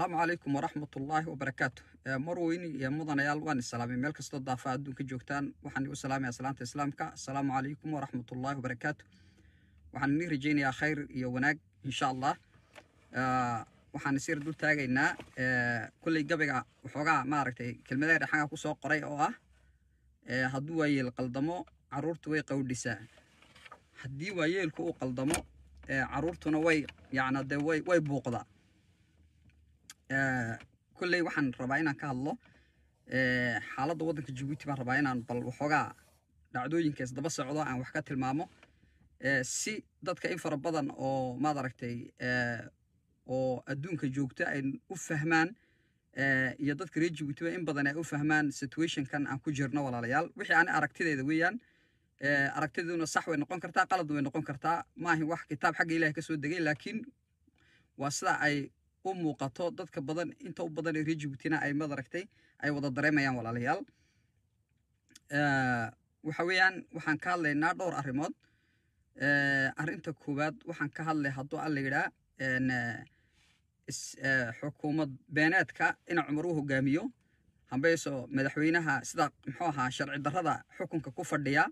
asalaamu calaykum waraxmatullaahi wabarakaatu marweyni iyo mudanayaal waan islaamay meel kastoo daafaha adduunka joogtaan waxaan igu salaamaya salaanta islaamka asalaamu calaykum waraxmatullaahi wabarakaatu waxaan inii rajaynayaa khayr iyo wanaag insha allah waxaan isir dul taagaynaa kolley gabayga waxoogaa maaragtay kelmadaha dhexaga ku qoray oo ah hadduu waayeel qaldamo caruurtu way qawdhisaa haddii waayeelku uu qaldamo caruurtuna way yacna dee way buuqdaa kolley waxaan rabaa inaan ka hadlo xaaladda waddanka jibuuti baan rabaa inaan bal waxoogaa dhacdooyinkaas daba socdo aan wax ka tilmaamo si dadka in fara badan oo maad aragtay oo adduunka joogta ay u fahmaan iyo dadka reer jabuutiba in badan ay u fahmaan situationkan aan ku jirno walaalayaal wixii aan aragtideeda weeyaan aragtiduna sax way noqon kartaa qaladna way noqon kartaa maahin wax kitaab xagga ilaahay kasoo degay laakiin waa sida ay u muuqato dadka badan inta u badan ee reer jibuutina ay madaragtay ay wada dareemayaan walaalayaal waxa weeyaan waxaan ka hadlaynaa dhowr arrimood arrinta koowaad waxaan ka hadlay hadduu aan yidhaa xukuumad beeneedka ina cumar u hogaamiyo hambayso madaxweynaha sida muxuu ahaa sharci darrada xukunka ku fadhiya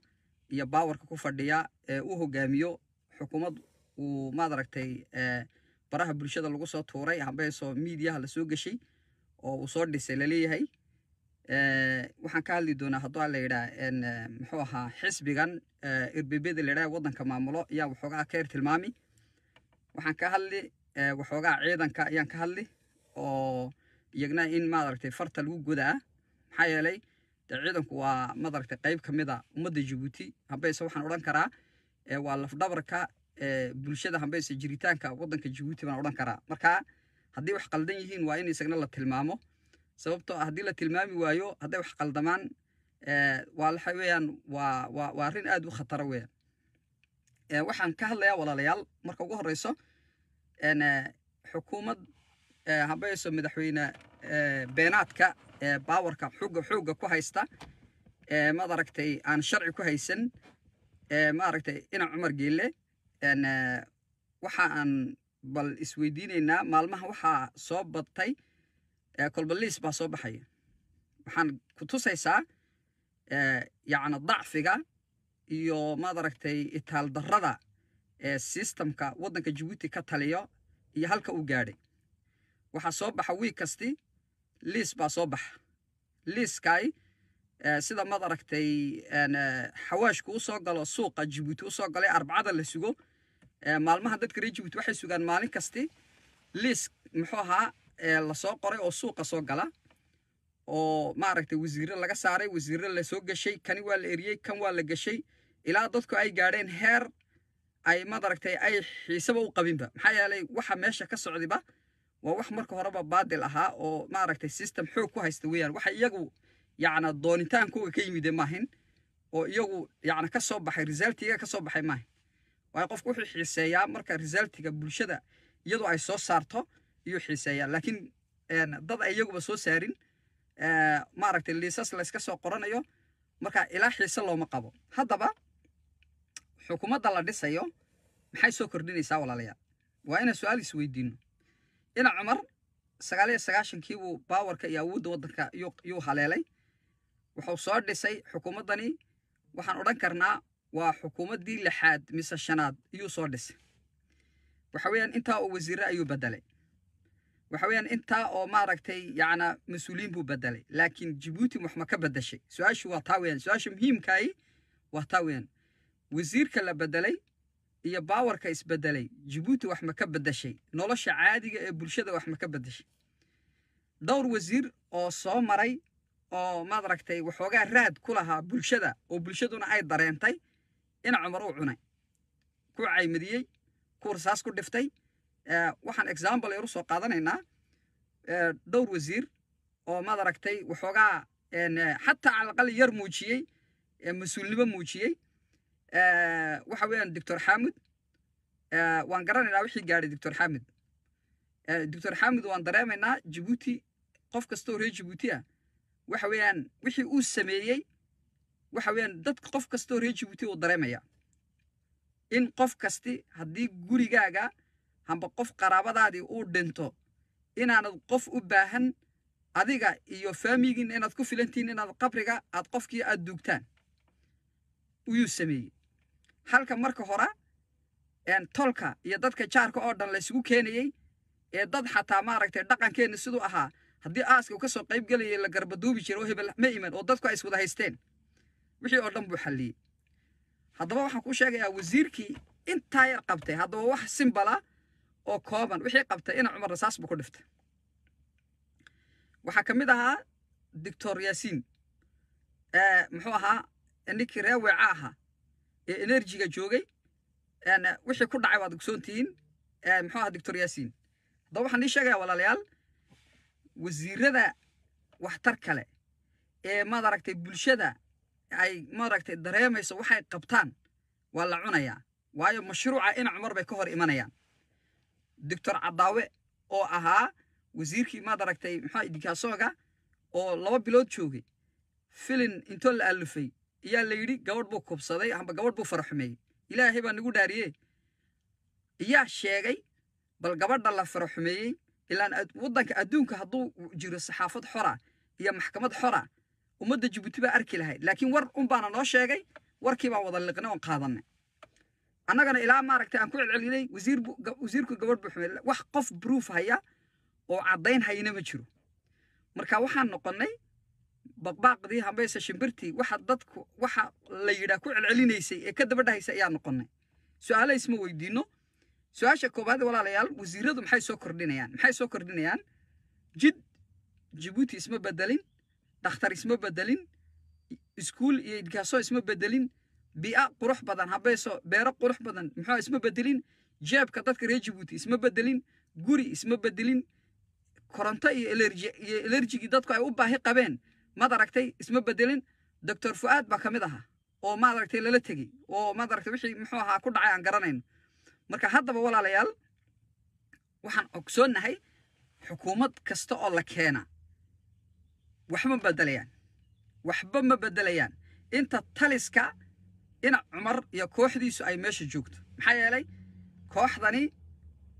iyo baawarka ku fadhiya ee u hogaamiyo xukuumad uu maad aragtay baraha bulshada lagu soo tuuray hambeysoo miidiyaha lasoo gashay oo uu soo dhisay laleeyahay eh, waxaan ka hadli doonaa hadduu ala yidhaah muxuu ahaa xisbigan eh, irbebeda la yidhaha waddanka maamulo ayaa waxoogaa ka er tilmaami waxaan ka hadli eh, waxoogaa ciidanka ayaan ka hadli oo iyagna in maaragtay farta lagu godaa maxaa yeelay dee ciidanku waa maaragtay qayb ka mid ah ummadda jabuuti hambayse waxaan odhan karaa waa lafdhabarka bulshada hambeyse jiritaanka wadanka jabuuti baan odhan karaa marka haddii wax qaldan yihiin waa in isagna la tilmaamo sababto ah haddii la tilmaami waayo hadday wax qaldamaan waxa weyaan waa arrin aad u khatara weyaan waxaan ka hadlayaa walaalayaal marka ugu horeyso xukuumad hambeyso madaxweyne beenaadka baawarka xooga xooga ku haysta maad aragtay aan sharci ku haysan maaragtay ina cumar geelle Uh, waxa aan bal isweydiineynaa maalmaha waxaa soo batay kolba liis baa soo baxaya waxaan ku tusaysaa yacni dacfiga iyo maad aragtay itaal ee sistamka waddanka jibuuti ka taliyo iyo halka uu gaadhay waxaa soo baxa wiig kasti liis baa soo baxa liiskay sida maad aragtay xawaashku u soo galo suuqa jibuuti u soo galay arbacada la sugo maalmaha dadka reer waxay sugaan maalin kasti liis muxuu ahaa lasoo qoray oo suuqa soo gala oo maaragtay wasiirro laga saaray wasiirro lasoo gashay kani waa la eriyey kan waa la gashay ilaa dadku ay gaadheen heer ay madaragtay ay xiisaba u qabinba maxaa yeelay waxa meesha ka socdiba waa wax marka horeba baadil ahaa oo maaragtay system xoog ku haysta weeyaan waxa iyagu yacna doonitaankooga ka yimide maahin oo iyagu yacna ka soo baxay resultiga ka soo baxay maahin waayo qofku wuxuu xiiseeyaa marka risaltiga bulshada iyadu ay soo saarto yuu xiiseeyaa laakiin dad ay iyaguba soo saarin maaragtay liisas layska soo qoranayo marka ilaa xiise looma qabo haddaba xukuumadda la dhisayo maxay soo kordhinaysaa walaalayaal waa inaan su-aal isweydiinno ina cumar sagaal iyo sagaashankii baawarka iyo awoodda waddanka yuu haleelay wuxuu soo dhisay xukuumaddani waxaan odhan karnaa waa xukuumadii lixaad mise shanaad yuu soo dhisay waxa weeyaan intaa oo wasiire ayuu bedelay waxa weeyaan intaa oo maaragtay yacnaa mas-uuliyiin buu bedelay laakiin jibuuti waxma ka bedeshay su-aashu waa taa weyaan su-aasha muhiimkaayi waa taa weyaan wasiirka la bedelay iyo baawarka isbedelay jibuuti wax ma ka bedeshay nolosha caadiga ee bulshada waxma ka bedeshay dhowr wasiir oo soo maray oo maad aragtay waxoogaa raad ku lahaa bulshada oo bulshaduna ay dareentay in cumar uu cunay ku caymadiyey ku rasaas ku dhiftay eh, waxaan example yar usoo qaadanaynaa eh, dhowr wasiir oo maad aragtay waxoogaa xataa calaqal yar muujiyey eh, mas-uulnimo muujiyey waxa weeyaan doctor xaamud waan garanaynaa wixii gaadhay doctor xaamud doctor xaamud waan dareemaynaa jibuuti qof kastoo reer jibuuti ah waxa weyaan wixii uu sameeyey waxa weeyaan dadka qof kastoo reer Djibouti uu dareemaya in qof kasti haddii gurigaaga hamba qof qaraabadaadii uu dhinto inaanad qof u baahan adiga iyo faamigiin inaad ku filantihin inaad qabriga aad qofkii aad duugtaan ayuu sameeyey halka marka hore tolka iyo dadka jaarka oo dhan laysugu keenayey ee dad xataa maaragtay dhaqankeenna siduu ahaa haddii aaska u ka soo qayb gelayay la garbaduubi jira oo hebel ma iman oo dadku ay iswada haysteen wixii oo dhan buu xalliyey haddaba waxaan kuu sheegayaa wasiirkii intaa yar qabtay haddaba wax simbala oo kooban wixii qabtay ina cumar rasaas buu ku dhiftay waxaa ka mid ahaa dictor yaasiin muxuu ahaa ninkii ree weeca ahaa ee enerjiga joogay wixii ku dhacay waad ogsoontihiin muxuu ahaa dictor yaasiin haddaba waxaan ii sheegayaa walaalayaal wasiirada waxtar kale ee maad aragtay bulshada ay maaragtay dareemayso waxay qabtaan waa la cunayaa waayo mashruuca in cumar bay ka hor imanayaan doctor cadaawe oo ahaa wasiirkii maad aragtay muxua oo laba bilood joogay filin intoo la allufay ayaa la yidhi gabadh buu kubsaday amba gabadh buu faraxumeeyey ilaahay baa nagu dhaariye iyaa sheegay bal gabadha la faraxumeeyey ilaan wadanka adduunka hadduu jiro saxaafad xora iyo maxkamad xora ummadda jibuuti baa arki lahayd laakiin war unbaana noo sheegay warkii baan wada liqnay oon qaadanay annagana ilaa maaragtay aan ku celcelinay wasiirku gabadh buuxmed wax qof bruuf haya oo caddayn hayna ma jiro marka waxaan noqonnay baqbaaqdii hambayse shimbirtii waxa dadku waxa la yidhaa ku celcelinaysay ee ka daba dhahaysa ayaa noqonnay su-aala isma weydiinno su-aasha koowaad walaalayaal wasiiradu maxay soo kordhinayaan maxay soo kordhinayaan jid jabuuti isma bedelin dhakhtar isma bedelin iskuul iyo idkaaso isma bedelin bia qurux badan habeeso beero qurux badan muxua isma bedelin jeebka dadka reer jibuuti isma bedelin guri isma bedelin koronto iyo iyo elerjigii dadku ay u baahi qabeen maad aragtay isma bedelin doctor fu'aad baa ka mid ahaa oo maad aragtay lala tegey oo maad aragtay wixii muxuu ahaa ku dhacay aan garanayno marka haddaba walaalayaal waxaan ogsoonnahay xukuumad kasta oo la keena waxba ma bedelayaan waxba ma bedelayaan inta taliska in cumar iyo kooxdiisu ay meesha joogto maxaa yeelay kooxdani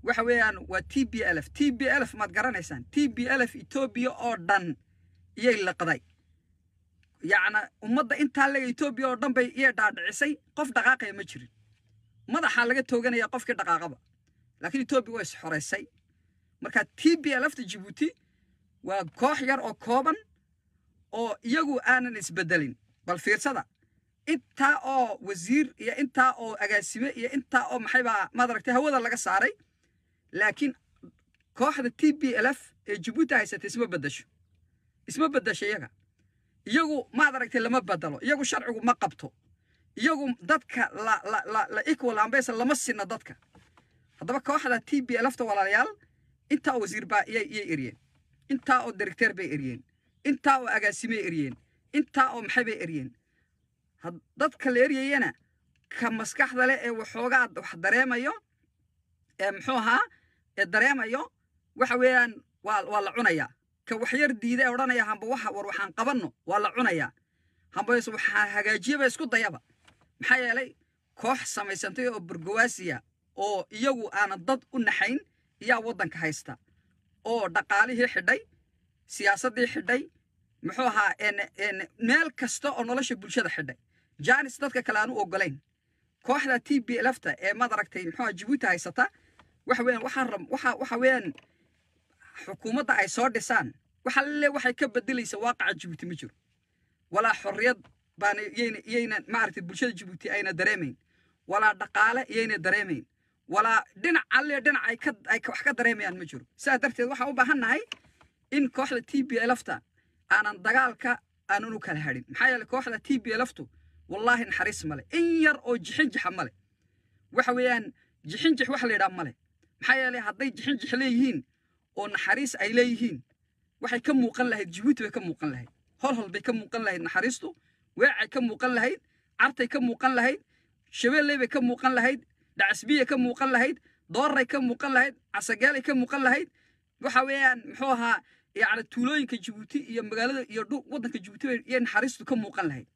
waxa weeyaan waa t b l f t b l f maad garanaysaan t b l f etoobiya oo dhan iyay liqday yacna ummadda intaa lega etoobiya oo dhan bay iyay dhaadhicisay qof dhaqaaqaya ma jirin madaxaa laga tooganaya qofkii dhaqaaqaba laakiin etoobiya waa isxoraysay marka t b l fta jibuuti waa koox yar oo kooban oo iyagu aanan isbedelin bal fiirsada intaa oo wasiir iyo intaa oo agaasime iyo intaa oo maxaybaa maadaragtay hawada laga saaray laakiin kooxda t b lf ee jabuuti haysatay isma bedasho isma bedasho iyaga iyagu maad maadaragtay lama bedelo iyagu sharcigu ma qabto iyagu dadka la equal ambasa lama sinno dadka haddaba kooxda t b lfta walaalayaal intaa oo wasiir baa iyay eryeen intaa oo directeer bay eryeen intaa oo agaasimay eryeen intaa oo maxay bay eryeen dadka la eryayana ka maskaxda leh ee waxoogaa wax dareemayo ee muxuu ahaa ee dareemayo waxa weeyaan waa la cunayaa ka waxyar diida ee odhanaya hamba waxa war waxaan qabanno waa la cunayaa hamba waxaa hagaajiyaba isku dayaba maxaa yeelay koox samaysantay oo burgawaasiya oo iyagu aanan dad u naxayn ayaa waddanka haysta oo dhaqaalihii xidhay siyaasadii xidhay muxuu ahaa meel kasta oo nolosha bulshada xidhay janis dadka kale aanu ogolayn kooxda t b lfta ee maad aragtay muxuuha haysata waxaweyan xukuumadda ay soo dhisaan waxalle waxay ka bedelaysa waaqaca jabuuti ma jiro walaa xorriyad baana yayna iyayna maaragtay bulshada jabuuti ayna dareemayn walaa dhaqaale iyayna dareemayn walaa dhinac alle dhinac ay ka ay wax ka dareemayaan ma jiro sidaas darteed waxaan u baahan nahay in kooxda t b elfta aanan dagaalka aanan u kala hadhin maxaa yeele kooxda t b elftu wallaahi naxariis male in yar oo jixinjixa male waxa weeyaan jixinjix wax laydhaa male maxaa yeele hadday jixinjix leeyihiin oo naxariis ay leeyihiin waxay ka muuqan lahayd jibuuti bay ka muuqan lahayd hol bay ka muuqan lahayd naxariistu weecay ka muuqan lahayd cartay ka muuqan lahayd shabeelley bay ka muuqan lahayd dhacasbiyay ka muuqan lahayd dooraray ka muuqan lahayd casageelay ka muuqan lahayd waxa weeyaan muxuu ahaa yani tuulooyinka jabuuti iyo magaalada iyo dhu waddanka jabuuti yay naxariistu ka muuqan lahayd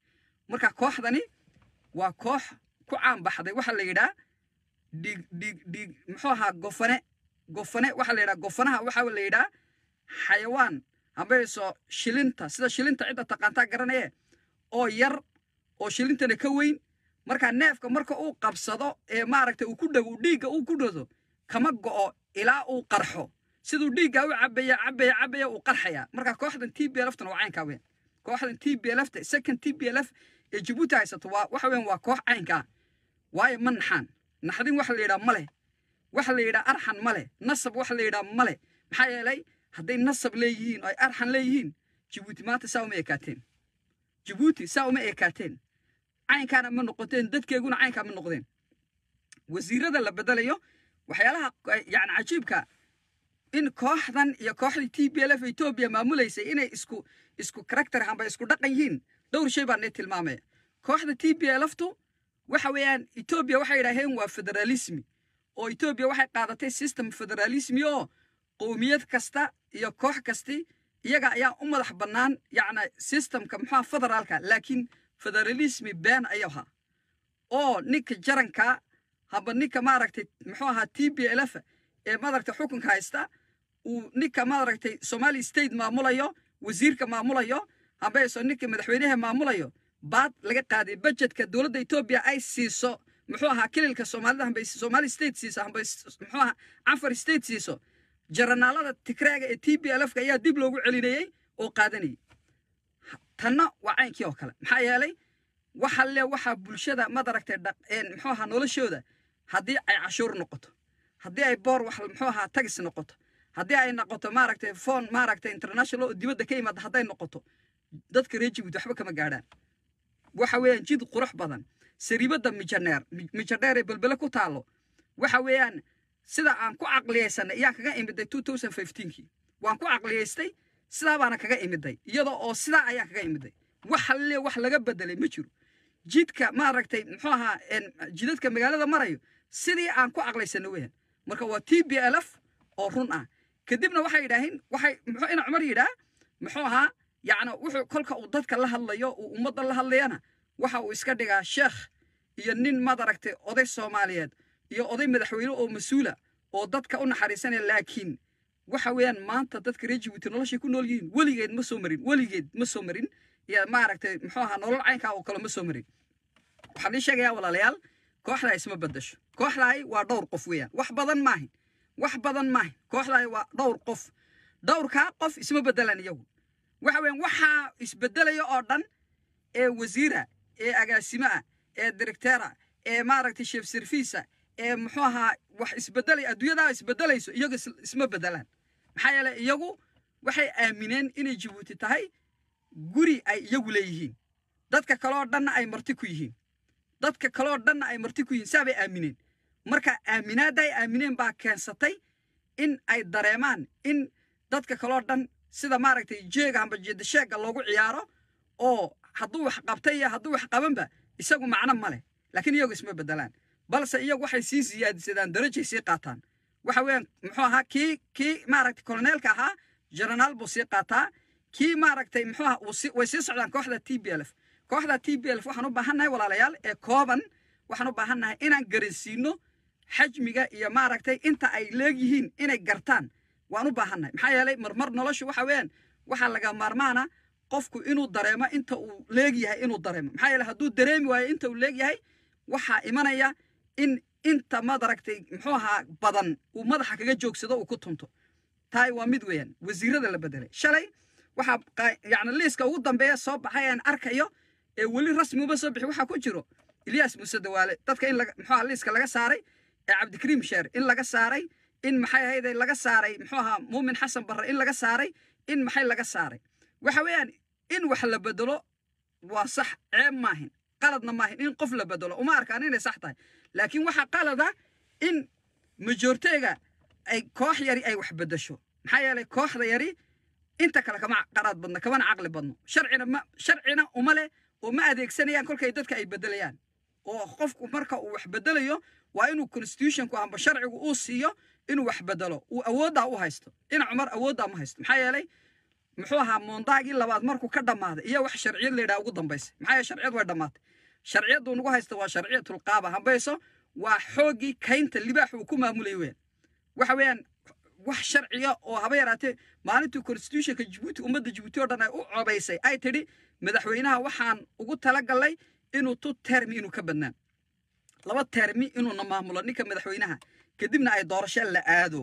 marka kooxdani waa koox ku caanbaxday waxaa la yidhaa dhiig dhiig dhiig muxuu ahaa gofane gofane waxaa la yidhaa gofanaha waxaa la yidhaa xayawaan hambayso shilinta sida shilinta cidda taqaantaa garanayee oo yar oo shilintana ka weyn marka neefka marka uu qabsado ee maaragta uu ku dhago dhiigga uu ku dhado kama go'o ilaa uu qarxo siduu dhiigga u cabaya cabaya cabaya uu qarxaya marka kooxdan t b lftana waa caynka weyn kooxdan t b lfta second t b lf ee jabuuti haysato waa waxa weyn waa koox caynka waayo ma naxaan naxdin waxa la yidhaa ma leh waxa la yidhaa arxan ma leh nasab waxa la yidhaa ma leh maxaa yeelay hadday nasab leeyihiin oo ay arxan leeyihiin jabuuti maanta saa uma ekaateen jabuuti saa uma ekaateen caynkaana ma noqoteen dadkeeguna caynkaa ma noqdeen wasiirada la bedelayo waxyaalaha yani cajiibka in kooxdan iyo kooxdii t b l f etoobiya maamulaysay inay isku isku caracter hamba isku dhaqan yihiin dhowr shay baa nee tilmaamaya kooxda t b l ftu waxa weeyaan etoobia waxay yidhaaheen waa federalismi oo etoobiya waxay qaadatay system federalismi oo qowmiyad kasta iyo koox kasti iyaga ayaa u madax bannaan yacna systemka muxuaa federaalka laakiin federalismi been ayuu ahaa oo ninka jaranka hamba ninka maaragtay muxuu ahaa t b l f ee maaragtay xukunka haysta uu ninka maaragtay somali state maamulayo wasiirka maamulayo hambeeso ninka madaxweynaha maamulayo baad laga qaaday bajetka dowladda etoobiya ay siiso muxuu ahaa kililka soomaalida hambay somali state siiso hambay muxuu ahaa cafar state siiso jaranaalada tigraaga ee t b l f ka ayaa dib loogu celinayey oo qaadanayay tanna waa caynkii oo kale maxaa yeelay waxa le waxaa bulshada madaragtay muxuu ahaa noloshooda haddii ay cashuur noqoto haddii ay boor wax muxuu ahaa tagis noqoto haddii ay noqoto maaragtay foon maaragtay international oo dibadda ka yimaada hadday noqoto dadka reer jibuuti waxba kama gaadhaan waxa weeyaan jid qurux badan sariibadda mijaneer mijaneer ee belbele ku taalo waxa weeyaan sida aan ku caqliyaysanay iyaan kaga imiday two thousand fifteenkii waan ku caqliyaystay sidaa baana kaga imiday iyada oo sidaa ayaan kaga imiday wax halle wax laga bedelay ma jiro jidka maaragtay muxuu ahaa jidadka magaalada marayo sidii aan ku caqlaysanay weyaan marka waa t b l f oo run ah kadibna waxay yidhaaheen muxuu ina cumar yidhaa muxuu ahaa yacni wuxuu kolka uu dadka la hadlayo uu ummadda la hadlayana waxa uu iska dhigaa sheekh iyo nin maad aragtay oday soomaaliyeed iyo oday madaxweyne oo mas-uula oo dadka u naxariisanaya laakiin waxa weeyaan maanta dadka reer jibuuti noloshay ku nool yihiin weligeed ma soo marin weligeed ma soo marin iyo maaragtay muxuu ahaa nolol caynkaa oo kale ma soo marin waxaan ii sheegayaa walaalayaal kooxdaa isma badasho kooxdaay waa dhowr qof weeyaan wax badan maahin wax badan maaha kooxdaay waa dhowr qof dhowrkaa qof isma bedelan iyagu waxa weyan waxaa isbedelaya oo dhan ee wasiira ee agaasimaah ee directeera ee maaragtay sheef serfiisa ee muxuu ahaa wax isbedelay adduunyadaa isbedelayso iyagu isma bedelaan maxaa yeele iyagu waxay aamineen inay jabuuti tahay guri ay iyagu leeyihiin dadka kaleoo dhanna ay marti ku yihiin dadka kaleoo dhanna ay marti ku yihiin saabay aamineen marka aaminaada aamineen baa keensatay in ay dareemaan in dadka kaloo dhan sida maaragtay jeega amba jeedasheegga loogu ciyaaro oo hadduu wax qabtay iyo hadduu wax qabanba isagu macno ma leh laakiin iyagu isma beddelaan balse iyagu waxay sii siyaadisadaan darajay sii qaataan waxa weeyaan muxuu ahaa kii kii maaragtay koloneelka ahaa jenaraal buu sii qaataa kii maaragtay muxuu ahaa way sii socdaan kooxda t b l kooxda t b l waxaan u baahannahay walaalayaal ee kooban waxaan u baahannahay inaan garansiino xajmiga iyo maaragtay inta ay leegyihiin inay gartaan waan u baahannahay maxaa yeelay marmar noloshu waxa weeyaan waxaa laga maarmaana qofku inuu dareemo inta uu leegyahay inuu dareemo maxaa yeele hadduu dareemi waayo inta uu leegyahay waxaa imanaya in inta madaragtay muxuu ahaa badan uu madaxa kaga joogsado uu ku tunto taay waa mid weeyaan wasiirada la bedelay shalay waxaa yacni liiska ugu dambeeya soo baxay aan arkayo ee weli rasmi uma soo bixi waxaa ku jiro ilyas muuse dawaale dadka in muxuu aha liiska laga saaray cabdikariim sheer in laga saaray in maxay ahayde laga saaray muxuu ahaa muumin xasan barre in laga saaray in maxay laga saaray waxa weeyaan in wax la bedelo waa sax ceeb maahin qaladna maahin in qof la bedelo uma arkaan inay sax tahay laakiin waxa qalada in majorteega ay koox yari ay wax bedesho maxaa yeelay kooxda yari inta kale kama qaraad badno kamana caqli badno sharcina ma sharcina uma leh oo ma adeegsanayaan kolkay dadka ay bedelayaan oo qofku marka uu wax bedelayo waa inuu constitutionku amba sharcigu uu siiyo inuu wax bedelo uu awooddaa u haysto dhinac cumar awooddaa ma haysto maxaa yeelay muxuu ahaa moondaagii labaad markuu ka dhammaaday iyo wax sharciyad laydhaha ugu dambaysay maxaa yeele sharciyad way dhammaatay sharciyaduu nagu haysta waa sharciyatul qaaba hambayso waa xooggii kaynta libaax uu ku maamulay weyaan waxa weeyaan wax sharciga oo haba yaraatee maalintii constitutionka jibuuti ummadda jibuuti oo dhan ay u codaysay ay tidhi madaxweynaha waxaan ugu tala inuu tu termi inuu ka badnaan laba teermi inuuna maamulo ninka madaxweynaha kadibna ay doorasho la aado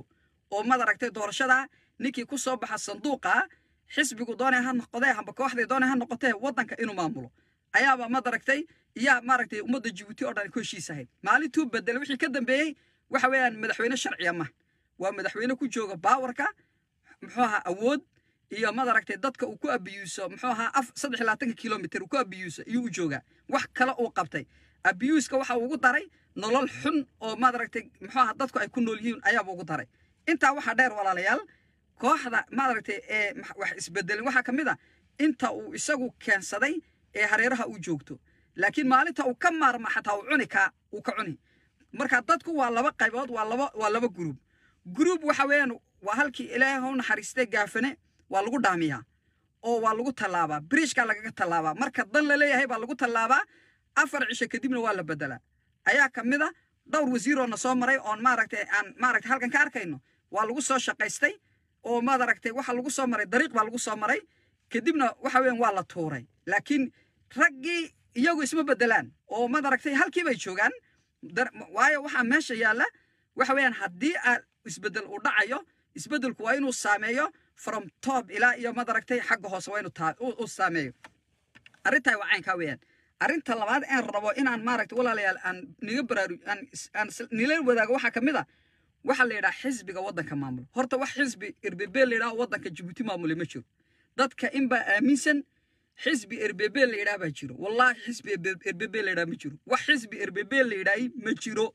oo maad aragtay doorashada ninkii ku soo baxa sanduuqa xisbigu doonay ha noqdee amba kooxday doonay ha noqotee waddanka inuu maamulo ayaaba maad aragtay iyaa maaragtay ummadda jibuuti oo dhan ku heshiis ahayd maalintuu bedelay wixii ka dambeeyey waxa weeyaan madaxweyne sharciya ma waa madaxweyne ku jooga baawarka muxuu ahaa awood iyo maad aragtay dadka uu ku abiyuuso muxuu ahaa af saddex iyo labaatanka kilomitir uu ku abiyuuso iyuu u joogaa wax kale uu qabtay abuuska waxa ugu daray nolol xun oo maaragtay muxuu dadku ay ku nool yihiin ayaaba ugu daray intaa waxaa dheer walaalayaal kooxda maaragtay ee wax isbedelin waxaa ka mid a ah, inta uu isagu keensaday ee hareeraha uu joogto laakiin maalinta uu ka maarma xataa uu cuni kaa uu ka cuni marka dadku waa laba qaybood waa laba waa laba gruub gruub waxa weeyaan waa halkii ilaahay u gaafane waa lagu dhaamiyaa oo waa lagu tallaabaa biriishkaa lagaga tallaabaa marka dan la leeyahay baa lagu tallaabaa afar cisho kadibna waa la bedelaa ayaa ka mid a dhowr wasiirona soo maray oon maaragta aan halkan ka arkayno waa lagu soo shaqaystay oo maaragtay waxa lagu soo maray dariiq baa lagu soo maray kadibna waxa weeyaan waa la tuuray laakiin raggii iyagu isma bedelaan oo maaragtay halkii bay joogaan waayo waxaa meesha yaalla waxa weeyaan haddii aad isbedel u dhacayo isbedelku waa inuu saameeyo from top ilaa iyo maaragtay xagga hoose waa inuu saameeyo arrintaa waa caynkaa arinta labaad aan rabo inaan maaragta walaalayaal aan niga baraaruj wadaago waxaa ka mid ah waxaa la yidhaha xisbiga waddanka maamula horta wax xisbi erbebe la yidhaha waddanka jabuuti maamule ma jiro dadka inbaa aaminsan xisbi erbebe la yidhaha baa jiro wallaahi xisbi erbebe la yidhaha ma jiro wax xisbi erbebe la yidhaahi ma jiro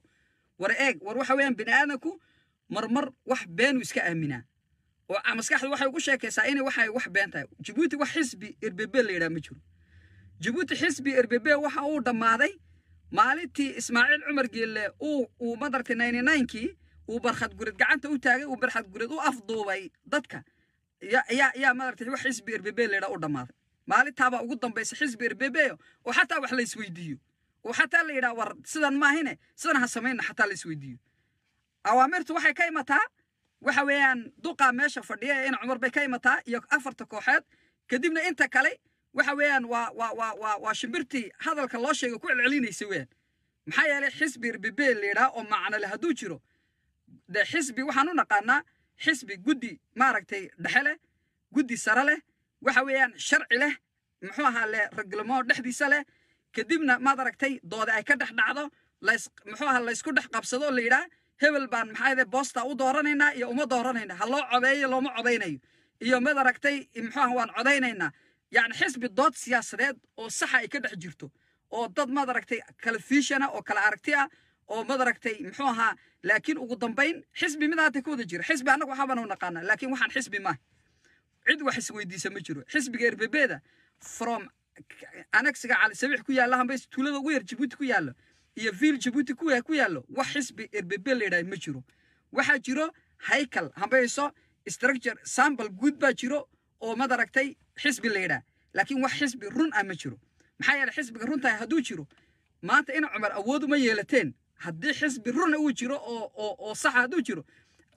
war eeg war waxa weeyaan bini aadanku marmar wax beenu iska aaminaa oo maskaxda waxay ugu sheekaysaa inay waxay wax been tahay jabuuti wax xisbi erbebe la yidhaha ma jiro jabuuti xisbi erbebe waxa uu dhammaaday maalintii ismaaciil cumar geelle uu madarti nayninaynkii uu barkhadgurid gacanta u taagay uu barkhadgurid u afduubay dadka yaa madarta wax xisbi erbebe leedha u dhammaaday maalintaabaa ugu dambaysa xisbi erbebeyo oo xataa wax la oo xataa la yidhaha war sidan maahine sidan ha samayna xataa la awaamirtu waxay ka imataa waxa weeyaan duqaa meesha fadhiya in cumar bay ka imataa iyo afarta kooxeed kadibna inta kale waxa weeyaan waa shimbirtii hadalka loo sheegay ku celcelinaysa weeyaan maxaa yeelay xisbi irbibeel la yidhaha oo macno leh hadduu jiro dee xisbi waxaan u naqaanaa xisbi guddi maaragtay dhexe leh guddi sare leh waxa weeyaan sharci leh muxuu ahaa le reglamo dhexdiisa leh kadibna maad aragtay dooda ay ka dhex dhacdo lays muxuu ahaa laysku dhex qabsado la yidhaha hebel baan maxaayade boosta u dooranaynaa iyo uma dooranaynaa ha loo cobeeyo looma cobeynayo iyo maad aragtay muxuu aha waan codaynaynaa yani xisbi dood siyaasadeed oo saxa ay ka dhex jirto oo dad madaragtay kala fiishana ah, oo kala aragti ah oo madaragtay muxuu ahaa laakiin ugu dambayn xisbi mid haata wada jira xisbi annagu waxaabaan u naqaanaa laakiin waxaan xisbi maaha cid wax isweydiisa ma jiro xisbiga erbebeeda from anagsiga cali sabiix ku yaalla hambays tuulada ugu yar jabuuti ku yaalla iyo viil jabuuti ku yaallo wax xisbi erbebe la yidhaha ma jiro waxaa jiro haykal hambayso structure sambal guud baa jiro oo madaragtay xisbi la yidhaa laakiin wax xisbi run ah ma jiro maxaa yeele xisbiga runtahay hadduu jiro maanta ina cumar awood uma yeelateen haddii xisbi run uu jiro oo saxa ah hadduu jiro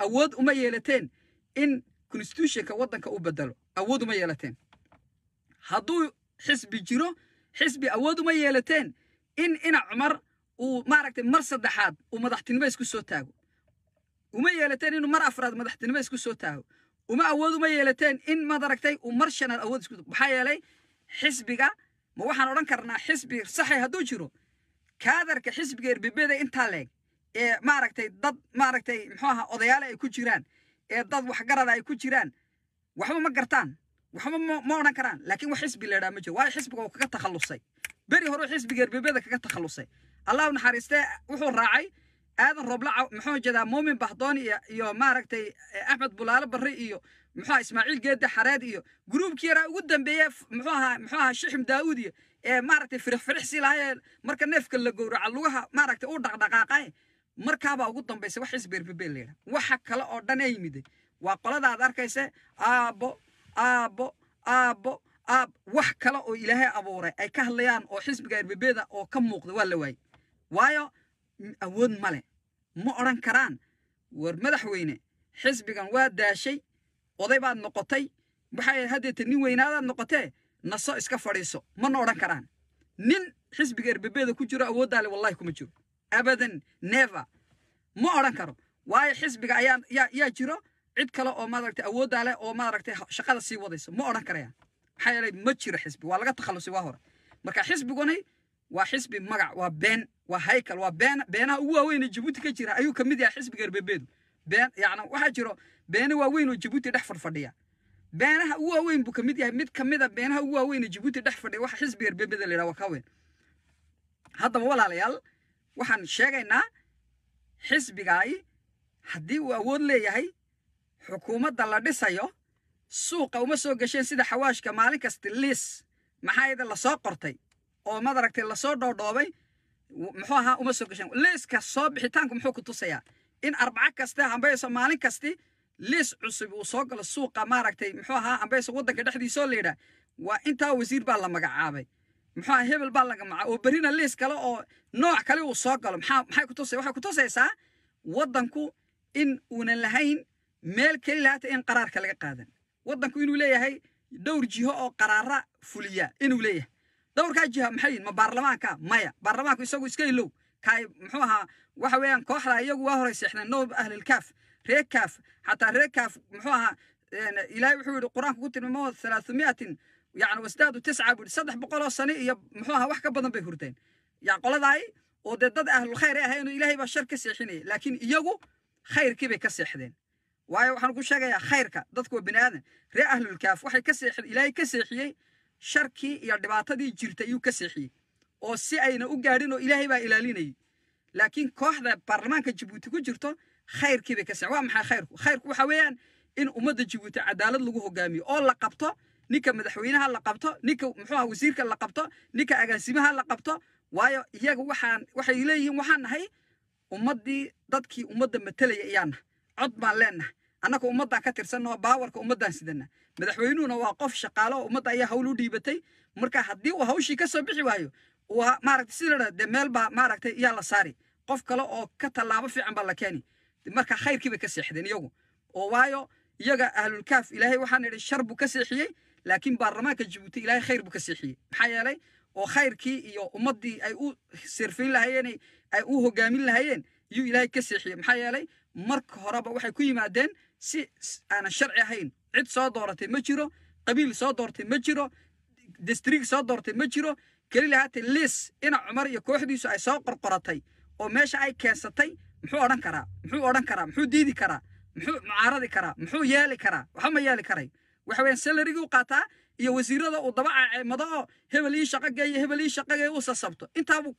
awood uma yeelateen in constitutionka waddanka u bedelo awood uma yeelateen hadduu xisbi jiro xisbi awood uma yeelateen in ina cumar uu maaragtay mar saddexaad uu madaxtinimo isku soo taago uma yeelateen inuu mar afraad madaxtinimo isku soo taago uma awood uma yeelateen in maad aragtay uu marshanad awood isku maxaa yeelay xisbiga ma waxaan odhan karnaa xisbi saxay hadduu jiro kaadarka xisbiga erbibeda intaa leeg ee maaragtay dad maaragtay muxuu aha odayaale ay ku jiraan ee dad waxgarada ay ku jiraan waxba ma gartaan waxba ma odhan karaan laakiin wax xisbi leedhaa ma jiro waayo xisbiga uu kaga takhallusay beri horeu xisbiga erbibeda kaga takhallusay allah u naxariistee wuxuu raacay aadan roblaca muxuu jeedaa muumin baxdooni iyo maaragtay eh, axmed bulaalo barre iyo muxuaha ismaaciil geedda xareed iyo gruubkii yaraa ugu dambeeye muxuu ahaa muxuu ahaa shixim daa'uud iyo ee eh, maaragtay firix firixsi lahaye marka neefka la gowraca lugaha maaragtay u dhaqdhaqaaqaye markaabaa ugu dambaysa wax isbeerbebeen la yidhaha waxa kale oo dhan ee yimide waa qoladaad arkayse aabo aabbo aabbo aab wax kale oo ilaahay abuuray ay ka hadlayaan oo xisbiga erbebeeda oo ka muuqda waa la waayey waayo awood ma leh ma odhan karaan war madaxweyne xisbigan waa daashay oday baad noqotay waxay haddeeta nin weynaadaad noqotee naso iska fadhiiso mana odhan karaan nin xisbiga erbebeeda ku jiro awooddaale wallahi kuma jiro abadan neeva ma odhan karo waayo xisbiga ayaa yaa jiro cid kale oo maaragtay awooddaa oo maaragtay shaqada sii wadayso ma odhan karayaan maxaa yeelay ma jiro xisbi waa laga takhallusay waa hore marka xisbiguna waa xisbi magac waa been waa haykal waa been beenaha ugu waaweyn Djibouti ka jira ayuu kamid yahay xisbiga Arbebedu been yaacna waxa jiro beena waaweyn oo Djibouti dhex fadhiya beenaha ugu waaweyn buu kamid yahay mid kamid ah beenaha ugu waaweyn ee Djibouti dhex fadhiya waxa xisbiga Arbebedu la yiraahdo kaween haddaba walaalayaal waxaan sheegaynaa xisbigaay haddii uu awood leeyahay xukuumadda la dhisayo suuqa uma soo gasheen sida xawaashka maalin kasta liis maxaa yada lasoo qortay oo madaragtay lasoo dhoodhoobay muxuu ahaa uma soo gashan liiska soo bixitaanku muxuu ku tusayaa in arbaco kasta hambayso maalin kasti liis cusub uu soo galo suuqa maaragtay muxuu ahaa hambayso waddanka dhexdiisoo layidhaah waa intaa wasiir baa la magacaabay muxuu ahaa hebel baa lagamacaa oo berrina liis kale oo nooc kale uu soo galo maxaa maxay ku tusay waxay ku tusaysaa waddanku in uunan lahayn meel keli lahata in qaraarka laga qaadan waddanku inuu leeyahay dhowr jiho oo qaraara fuliya inuu leeyahay dawarkaa jiha maxay ma baarlamaanka maya baarlamaanku isagu iska ilow kaay muxuu ahaa waxa weeyaan kooxda iyagu waa horey seexdeen noob ahlilkaaf reer kaaf xataa reer kaaf muxuu ahaa ilaahay wuxuu yidhi qur-aanku ku tilmaamo thalaathumiyatin yacni wasdaadu tisca buu yidhi saddex boqoloo sane iyo muxuu ahaa wax ka badan bay hurdeen yaa qoladaay oo dee dad ahlulkhayr ay ahayn ilaahay baa shar ka seexinaya laakiin iyagu khayrkii bay ka seexdeen waayo waxaan ku sheegayaa khayrka dadku waa bini aadan reer ahlulkaaf waxay ka seexin ilaahay ka seexiyey sharkii iyo dhibaatadii jirta ayuu ka seexiyey oo si ayna u gaadhin oo ilaahay baa ilaalinayay laakiin kooxda baarlamaanka jabuuti ku jirto khayrkii bay ka seex waa maxay khayrku khayrku waxa weeyaan in ummadda jabuuti cadaalad lagu hogaamiyo oo la qabto ninka madaxweynaha la qabto ninka muxuuha wasiirka la qabto ninka agaasimaha la qabto waayo iyaga waxaan waxay leeyihiin waxaan nahay ummaddii dadkii ummadda matelaya ayaanah cod baan leenahay annaku ummaddaan ka tirsanno baawarka ummaddaan sidana madaxweynuhuna waa qof shaqaalo ummadda ayaa hawl u dhiibatay marka haddii uu hawshii ka soo bixi waayo waa maaragtay si ladhaa dee meel maaragtay yaa la saari qof kale oo ka tallaabo fiican baa la keeni marka khayrkii bay ka seexdeen iyagu oo waayo iyaga ahlulkaaf ilaahay waxaan idhi shar buu ka seexiyey laakiin baarlamaanka jabuuti ilaahay khayr buu ka seexiyey maxaa yeelay oo khayrkii iyo ummaddii ay u sirfayn lahayeene ay u hogaamin lahaayeen iyuu ilaahay ka seexiyey maxaa yeelay marka horeba waxay ku yimaadeen si aanan sharci ahayn cid soo dooratay ma jiro qabiil soo doortay ma jiro distrig soo doortay ma jiro keli lahaatee liis ina cumar iyo kooxdiisu ay soo qorqoratay oo meesha ay keensatay muxuu odhan karaa muxuu odhan karaa muxuu diidi karaa muxuu mucaaradi karaa muxuu yeeli karaa waxa ma yeeli karay waxa weeyaan salarigii u qaataa iyo wasiirada uu daba caceemado oo hebel ii shaqageeyo hebel ii shaqageeyo u sasabto intaabuu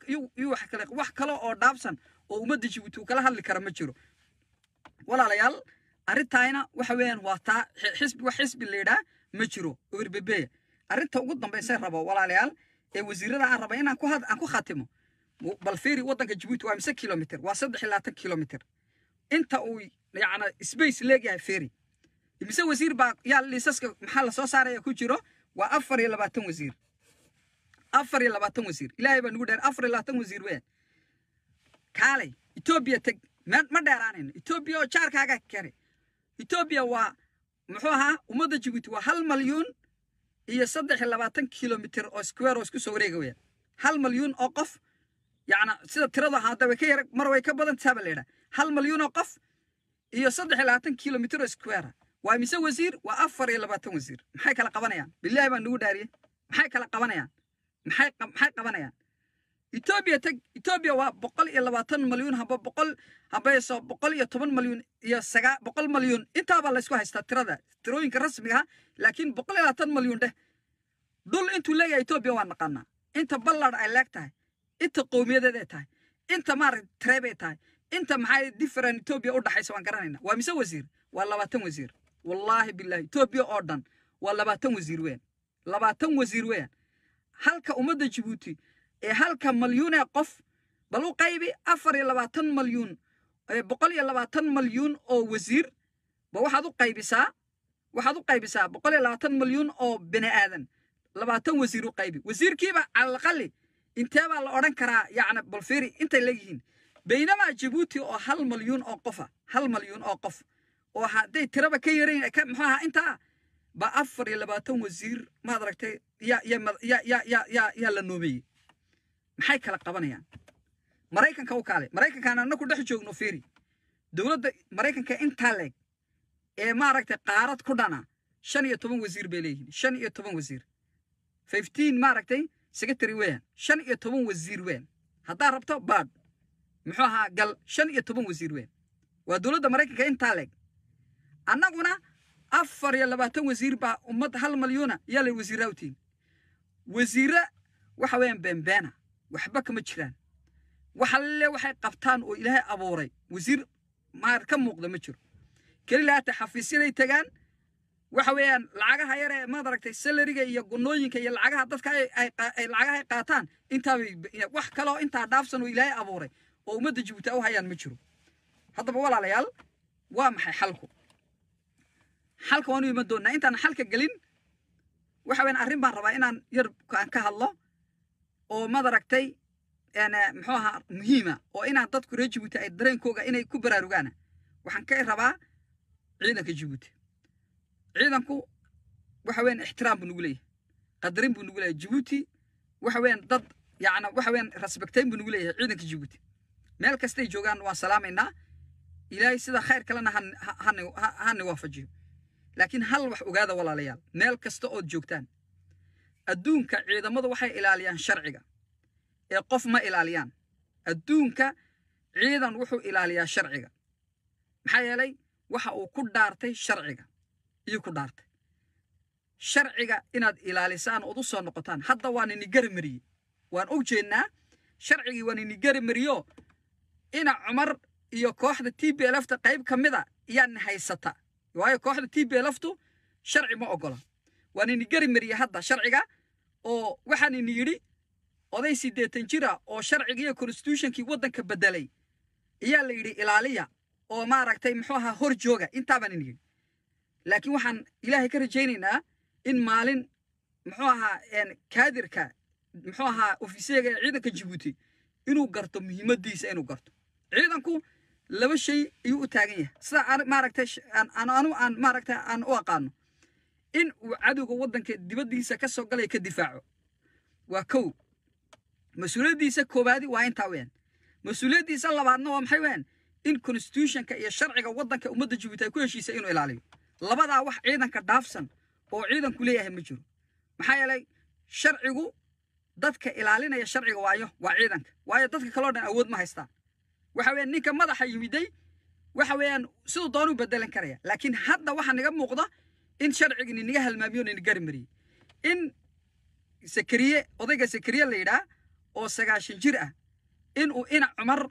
wax kale wax kale oo dhaabsan oo ummadda jibuuti kala hadli kara ma jiro walaalayaal arrintayna waxa weeyaan waa taa xisbi wax xisbi la yidhaa ma jiro werbebeya arrinta ugu dambaysa rabo walaalayaal ee wasiirada aan raba inaan ku khatimo bal fiiri waddanka jabuuti waa mise kilomitr waa saddex iyo labaatan kilomitr inta uu yacna space leegyahay fiiri mise wasiir baa yaa liisaska maxaa lasoo saaraya ku jiro waa afar iyo labaatan wasiir afar iyo labaatan wasiir ilaahay baa nugu dheer afar iyo labaatan wasiir weeyaan kaalay etoobiya teg ma dheeraanayno etoobiya oo jaarkaaga kene etoobiya waa muxuu ahaa ummadda jibuuti waa hal malyuun iyo saddex iyo labaatan kilomitr oo square oo isku soo wareega weeyaan hal malyuun oo qof yacna sida tirada ahaa way ka yar mar way ka badan tahay baa la yidhaha hal malyuun oo qof iyo saddex iyo labaatan kilomitr oo square waa mise wasiir waa afar iyo labaatan wasiir maxay kala qabanayaan bilaahi baan nagu dhaariyey maxay kala qabanayaan maxay maxay qabanayaan etoobiya tag etoobiya waa boqol iyo labaatan malyuun haba boqol habayso boqol iyo toban malyuun iyo sagaa boqol malyuun intaabaa laysku haystaa tirada tirooyinka rasmigaha ah, laakiin boqol iyo labaatan malyuun dheh dhul intuu leeyahay etoobiya waa naqaanaa inta ballar ay leeg tahay inta qowmiyadeed ay tahay inta maaragta treeb ay tahay inta maxaa different etoobiya u dhaxaysa waan garanayna waa mise wasiir waa labaatan wasiir wallaahi bilaahi etoobiya oo dhan waa labaatan wasiir weeyaan labaatan wasiir weeyaan halka ummadda jibuuti ee halka malyuun ee qof bal u qaybi afar iyo labaatan malyuun boqol iyo labaatan malyuun oo wasiir ba waxaad u qaybisaa waxaad u qaybisaa boqol iyo labaatan malyuun oo bini aadan labaatan wasiir u qaybi wasiirkiiba calalaqali intee baa la odhan karaa yacni bolfiri intay leeyihiin baynama jabuuti oo hal malyuun oo qofa hal malyuun oo qof oo hadday tiraba ka yarayn ka muxuu ahaa intaa ba afar iyo labaatan wasiir maad aragtay yaa la noobeeyey maxay kala qabanayaan maraykanka u kaale maraykankaan anna ku dhex joogno fiiri dowladda maraykanka intaa leeg ee maaragtay qaarad ku dhana shan iyo toban wasiir bay leeyihiin shan iyo toban wasiir fifteen maaragtay secretary weyan shan iyo toban wasiir weyan haddaa rabto baadh muxuu ahaa gal shan iyo toban wasiir weyan waa dowladda maraykanka intaa leeg annaguna afar iyo labaatan wasiir baa ummad hal malyuuna yaa la wasiiraa utiin wasiira waxa weeyaan beenbeena waxba kama jiraan wax waxay qabtaan oo ilaahay abuuray wasiir maar ka muuqda ma jiro keliya xafiisyaday tagaan waxa weeyaan lacagaha yar ee maad aragtay salariga iyo gunooyinka iyo lacagaha dadka ay lacagaha qaataan intaabay wax kaloo intaa dhaafsan oo ilaahay abuuray oo ummadda jibuuti u hayaan ma jiro haddaba walaalayaal waa maxay xalku xalka waanu iman doonnaa intaan xalka gelin waxa weeyaan arrin baan rabaa inaan yar ka hadlo oo madaragtay muxuu ahaa muhiima oo inaan dadku reer jibuuti ay dareenkooga inay ku baraarugaana waxaan ka rabaa ciidanka jibuuti ciidanku waxa weyan ixtiraam buu nagu leeyahay qadarin buu nagu leeyahay jibuuti waxa weyan dad yacna waxa weyan rasbektayn buu nugu leeyahay ciidanka jibuuti meel kastay joogaan waan salaamaynaa ilaahay sida khayr kalena ha ni waafajiyo laakiin hal wax ogaada walaalayaal meel kasta ood joogtaan adduunka ciidamadu waxay ilaaliyaan sharciga ee qof ma ilaaliyaan adduunka ciidan wuxuu ilaaliyaa sharciga maxaa yeelay waxa uu ku dhaartay sharciga iyo ku dhaartay sharciga inaad ilaalisaan ood u soo noqotaan hadda waan ini garamariyey waan og jeednaa sharcigii waan ini garamariyo ina cumar iyo kooxda t b lfta qayb ka mida a haysata waayo kooxda t b lftu sharci ma ogola waan ini garimariyey hadda sharciga oo waxaan ini yidhi oday siddeetan jira oo sharcigiiyo constitutionkii waddanka bedelay ayaa la yidhi ilaaliya oo maaragtay muxuu ahaa hor jooga intaabaan ini yidhi laakiin waxaan ilaahay ka rajaynaynaa in maalin muxuu ahaa kaadirka muxuu ahaa ofiseega ee ciidanka jibuuti inuu garto muhiimaddiisa inuu garto ciidanku laba shay ayuu u taagan yahay sida maaragtay anu aan maaragtay aan u aqaano in uu cadowga waddanka dibaddiisa ka soo galaya ka difaaco waa kow mas-uuliyaddiisa koowaadi waa intaa weyaan mas-uuliyaddiisa labaadna waa maxay weyaan in konstitutionka iyo sharciga waddanka ummadda jibuuti ay ku heshiisay inuu ilaaliyo labadaa wax ciidanka dhaafsan oo ciidanku leeyahay ma jiro maxaa yeelay sharcigu dadka ilaalinaya sharciga waayo waa ciidanka waayo dadka kaloo dhan awood ma haystaan waxa weyaan ninka madaxa yimiday waxa weeyaan siduu doonuu bedelan karaya laakiin hadda waxaa naga muuqda in sharcigini naga halmaamiyo nina garmariyey in sakariye odayga sakariye la yidhaah oo sagaashan jir ah in uu ina cumar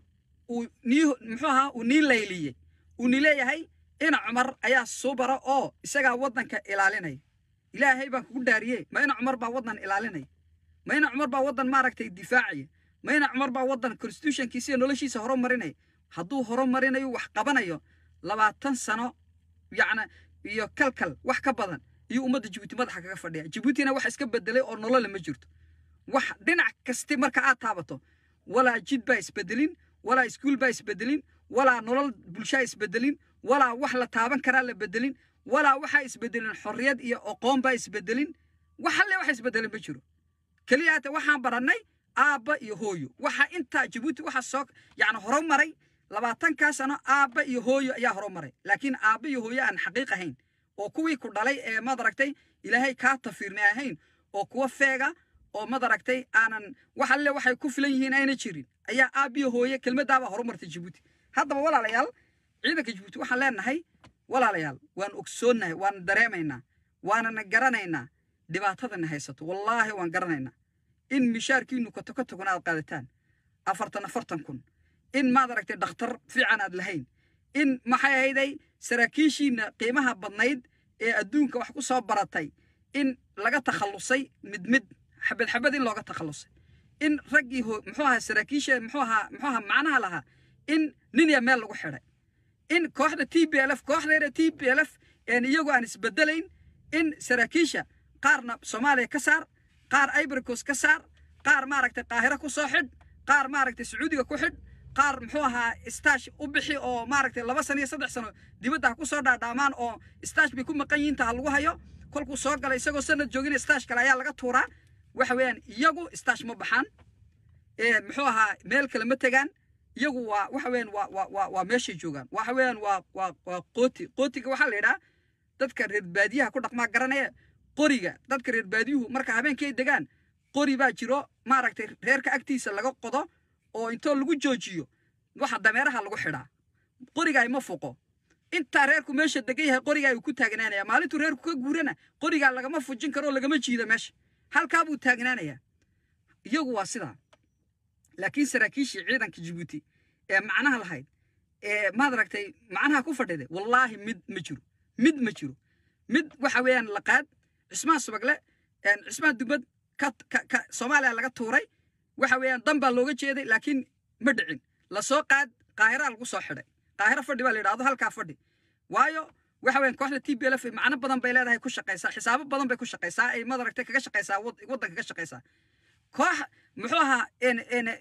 uu nii muxuu ahaa uu nii layliyey uu ni leeyahay ina cumar ayaa soo bara oo isagaa waddanka ilaalinaya ilaahay baan kugu dhaariye ma ina cumar baa waddan ilaalinaya ma ina cumar baa waddan maaragtay difaacaya ma ina cumar baa waddan constitutionkiisa noloshiisa horo horumarinaya hadduu horo marinayo wax qabanayo labaatan sano yacna iyo kalkal wax ka badan iyo ummadda jibuuti madaxa kaga fadhiya jibuutina wax iska bedelay oo nolole ma jirto wax dhinac kasti marka aad taabato walaa jid baa isbedelin walaa iskuul baa isbedelin walaa nolol bulshaa isbedelin walaa wax la taaban karaa la bedelin walaa waxaa isbedelin xorriyad iyo oqoon baa isbedelin wax alle waxa isbedelin ma jiro keliya haata waxaan barannay aabba iyo hooyo waxaa intaa jibuuti waxa soo yacni hore maray labaatankaa sano aabba iyo hooyo ayaa horu laakiin aabba iyo hooyo aan xaqiiq ahayn oo kuwii ku dhalay ee madaragtay ilaahay kaa tafiirna ahayn oo kuwa feega oo madaragtay aanan wax waxay ku filan yihiin ayna jirin ayaa aabbiyo hooye kelmadaabaa horumartay jibuuti haddaba walaalayaal ciidanka jibuuti waxaan leenahay walaalayaal waan ogsoonnahay waana dareemaynaa waanana garanaynaa dhibaatadana haysato wallaahi waan garanaynaa in mishaarkiinu katoko togon aad qaadataan afartan afartan kun in maad aragtay dhakhtar fiican aad lahayn in maxay ahayday saraakiishiina qiimaha badnayd ee adduunka wax ku soo baratay in laga takhallusay mid mid xabad xabad in looga takhallusay in raggii muxuu ahaa saraakiisha muxuu ahaa muxuu ahaa macnaha lahaa in ninyaa meel lagu xidhay in kooxda t b l f kooxdeeda t b l f een iyagu aan isbedelayn in saraakiisha qaarna soomaaliya ka saar qaar ibricos ka saar qaar maaragtay qaahira ku soo xidh qaar maaragtay sacuudiga ku xidh qaar muxuu ahaa stash u bixi oo maaragtay laba sano iyo saddex sano dibadda ha ku soo dhaadhaamaan oo staash bay ku maqan yihiin ta ha lagu hayo kolkuu soo gala isagoo sanad joogin staash kale ayaa laga tuuraa waxa weeyaan iyagu stash ma baxaan muxuu ahaa meel kale ma tegaan iyagu waa waxa weeyaan waa waa waa waa meeshay joogaan waxa weeyaan waa waa waa qooti qootiga waxaa la yidhaha dadka reer baadiyaha ku dhaqmaa garanaya qoriga dadka reer baadiyuhu marka habeenkii degaan qori baa jiro maaragtay reerka agtiisa laga qodo oo intoo lagu joojiyo waxa dameeraha lagu xidhaa qoriga ima fuqo intaa reerku meesha degan yahay qorigaa ku taagnaanaya maalintuu reerku ka guurana qorigaa lagama fujin karoo lagama jiido meesha halkaabuu buu taagnaanayaa iyagu waa sidaa laakiin saraakiishii ciidanka jibuuti ee macnaha lahayd ee maad aragtay macnaha ku fadhida wallaahi mid ma jiro mid ma jiro mid waxa weeyaan laqaad cismaan subagle cismaan dubad ka soomaaliya laga tuuray waxa weeyaan dan baa looga jeeday laakiin ma dhicin lasoo qaad qaahiraa lagu soo xidhay qaahiro fadhi baa la yidhahdo halkaa fadhi waayo waxa weeyaan kooxda t b l macno badan bay leedahay ku shaqaysaa xisaabo badan bay ku shaqaysaa ay madaragtay kaga shaqaysaa waddanka ka shaqaysaa koox muxuu ahaa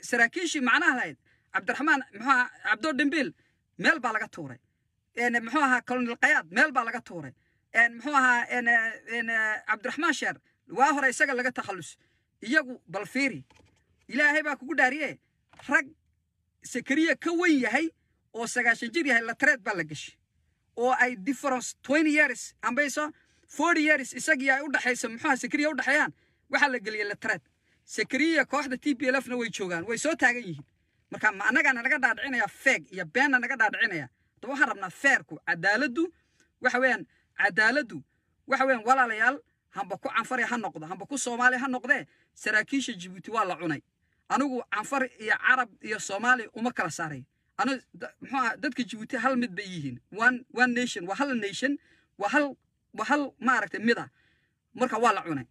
saraakiishii macnaha lahayd cabdiraxmaan muxuu ahaa cabdo dhimbiil meel baa laga tuuray muxuu ahaa colonel kayaad meel baa laga tuuray muxuu ahaa cabdiraxmaan sheer waa hore isaga laga takhalus iyagu balfiiri ilaahay baa kugu dhaariye rag sakariya ka weyn yahay oo sagaashan jir yahay latreed baa la gashay oo ay difference twenty years ambayso forty years isagii ay u dhaxayso muxuuha sakariya u dhaxeeyaan waxaa la geliyey latreed sakariya kooxda t p lfna way joogaan way soo taagan yihiin marka ma annagaana naga dhaadhicinaya feeg iyo beenna naga dhaadhicinaya hadaba waxaan rabnaa feerku cadaaladdu waxa weeyaan cadaaladdu waxa weeyaan walaalayaal hamba ku canfare ha noqdo hamba ku soomaali ha noqdee saraakiisha jibuuti waa la cunay anugu canfar iyo carab iyo soomaali uma kala saaray anu muxuu dadka jabuuti hal mid bay yihiin one one nation waa hal nation waa hal waa hal ah. marka waa la cunay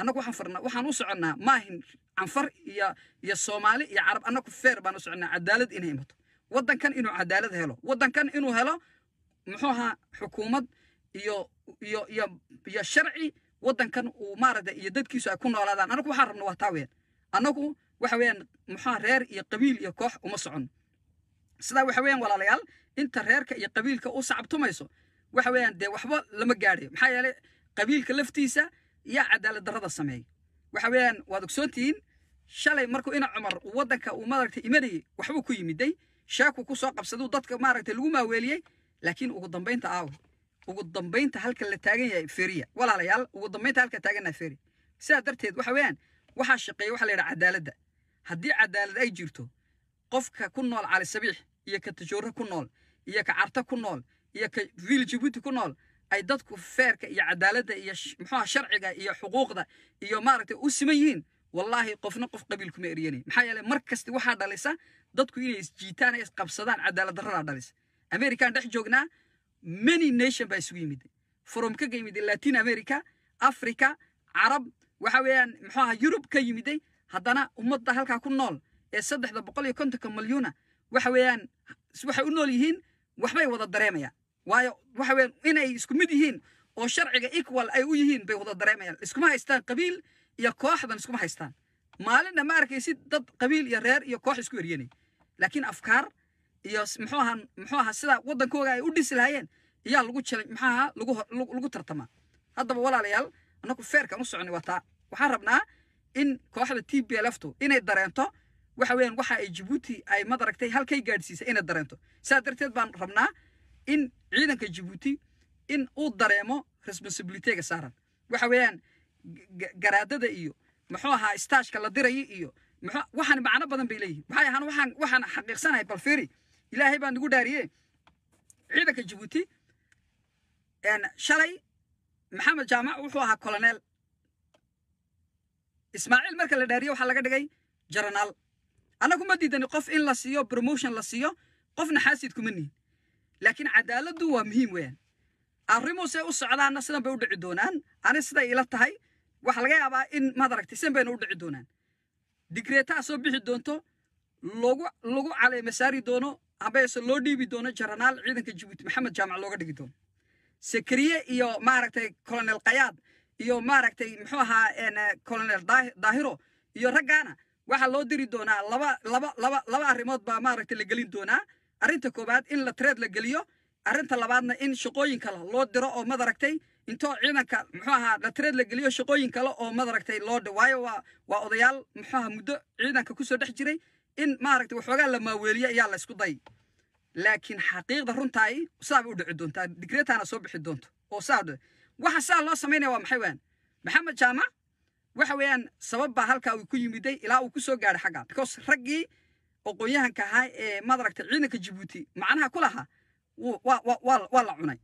annagu waxaan farnaa waxaan u soconnaa maahin canfar iyo iyo soomaali iyo carab annagu feer baan u soconnaa cadaalad inay imato waddankan inuu cadaalad helo waddankan inuu helo muxuu ahaa xukuumad iyo iyo iyo iyo sharci waddankan uu maaragtay iyo dadkiisu ay ku noolaadaan annagu waxaan rabnaa waa taa weyn annagu waxa weeyaan muxua ah reer iyo qabiil iyo koox uma socon sidaa waxa weeyaan walaalayaal inta reerka iyo qabiilka u sacabtumayso waxa weeyaan dee waxba lama gaadhayo maxaa yeelay qabiilka laftiisa yaa cadaalad darrada sameeyey waxa weeyaan waad ogsoontihiin shalay markuu ina cumar uu waddanka uu maaragtay imanayey waxbuu ku yimiday sheeku ku soo qabsaduu dadka maaragtay lagu maaweeliyey laakiin ugu dambaynta aawo ugu dambaynta halka la taagan yahay feriya walaalayaal ugu dambaynta halka taagan yahay sidaa darteed waxa weeyaan waxaa shaqeeya waxa la yidhaha cadaaladda haddii cadaalad ay jirto qofka ku nool calisabiix iyo ka tajoore ku nool iyo ka carta ku nool iyo ka viil jabuuti ku nool ay dadku feerka iyo cadaaladda iyo muxuuha sharciga iyo xuquuqda iyo maaragtay u siman yihiin wallaahi qofna qof qabiilkuma eryanay maxaa yeeley mar kasta waxaa dhalisa dadku inay isjiitaan ay isqabsadaan cadaalad darradaa dhalisa amerikaan dhex joognaa many nation baa isugu yimid from ka yimid latin america africa carab waxa weeyaan muxuaha yurub ka yimiday haddana ummadda halkaa ku nool ee saddexda boqol iyo kontonka milyuuna ah, waxa weeyaan waxay u nool yihiin waxbay wada dareemayaan waayo waxa weeyaan inay isku mid yihiin oo sharciga equal ay u yihiin bay wada dareemayaan iskuma haystaan qabiil iyo kooxdan iskuma haystaan maalinna ma arkaysid dad qabiil iyo reer iyo koox isku eryanay laakiin afkaar iyo muxuu ahaa muxuu ahaa sida waddankooga ay u dhisi lahaayeen iyaa lagu jala muxuu ahaa lagu lagu tartamaa haddaba walaalayaal annagu feerkan u socona wataa waxaan rabnaa in kooxda t b lftu inay dareento waxa weeyaan waxa ay jibuuti ay madaragtay halkay gaadhsiisa inay dareento saa darteed baan rabnaa in ciidanka jibuuti in uu dareemo responsibility saaran waxa weeyaan garaadada iyo muxuu ahaa staashka la dirayay iyo waxaan macno badan bay leeyihin maxay ahaan waxaan waxaan xaqiiqsanahay bal fiiri ilaahay baan nagu dhaariye ciidanka jibuuti een shalay maxamed jaamac wuxuu ahaa colonel ismaaciil marka la dhaariyo waxaa laga dhigay jaranaal annagu ma diidani qof in la siiyo bromotion la siiyo qofna xaasid kuma nihin laakiin cadaaladdu waa muhiim weeyaan arrimuuse u socdaanna sidan bay u dhici doonaan ani siday ila tahay waxaa laga yaabaa in maad aragtay sidan bayna u dhici doonaan digreetaa soo bixi doonto logu lagu caleema doono ambeese loo dhiibi doono jaranaal ciidanka jibuuti maxamed jaamac looga dhigi doono sekriye iyo maaragtay colonel kayaad iyo maaragtay muxuu ahaa eh, colonel daahiro iyo raggaana waxaa loo diri doonaa laba laba laba laba arrimood baa maaragtay la gelin doonaa arrinta koowaad in la treed la geliyo arrinta labaadna in shaqooyin kale loo diro oo madaragtay intoo ciidanka muxuu ahaa la la geliyo shaqooyin kale oo madaragtay loo dhi waayo waa waa odayaal muxuu ahaa muddo ciidanka kusoo dhex jiray in maaragtay waxoogaa la maaweeliye ayaa la ysku day laakiin xaqiiqda runtaay saaba u dhici doontaa digreetaana soo bixi doonto oo saa waxa saa loo samaynaya waa maxay weyaan maxamed jaama waxa weeyaan sabab baa halkaa uu ku yimiday ilaa uu kusoo gaadhay xagga because raggii aqoon-yahanka ahaa ee madaragta ciidanka jabuuti macnaha ku lahaa waa la cunay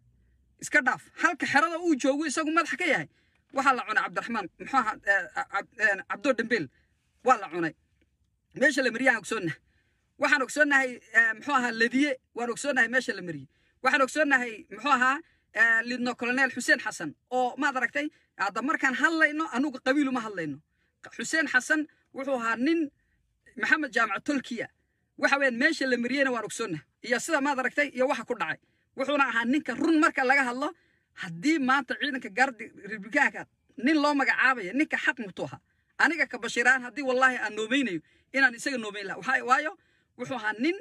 iska dhaaf halka xerada uu joogu isagu madax ka yahay waxaa la cunay cabdiraxmaan muxuu ahaa cabdoo dambeel waa la cunay meesha la mariyaan ogsoonnahay waxaan ogsoonnahay muxuu ahaa ladiye waan ogsoonnahay meesha la mariyey waxaan ogsoonnahay muxuu ahaa lidno colonel xuseen xasan oo maad aragtay hadda markaan hadlayno anuga qabiiluma hadlayno xuseen xasan wuxuu ahaa nin maxamed jaamac tolkiya waxa weyaan meesha la mariyeyna waan ogsoonnah iyo sida maad aragtay iyo waxa ku dhacay wuxuuna ahaa ninka run marka laga hadlo haddii maanta ciidanka gaardi republikaanka nin loo magacaabaya ninka xaq mutuu ahaa aniga ka bashiraan haddii wallaahi aan noomaynayo inaan isaga noomayn laha waayo wuxuu ahaa nin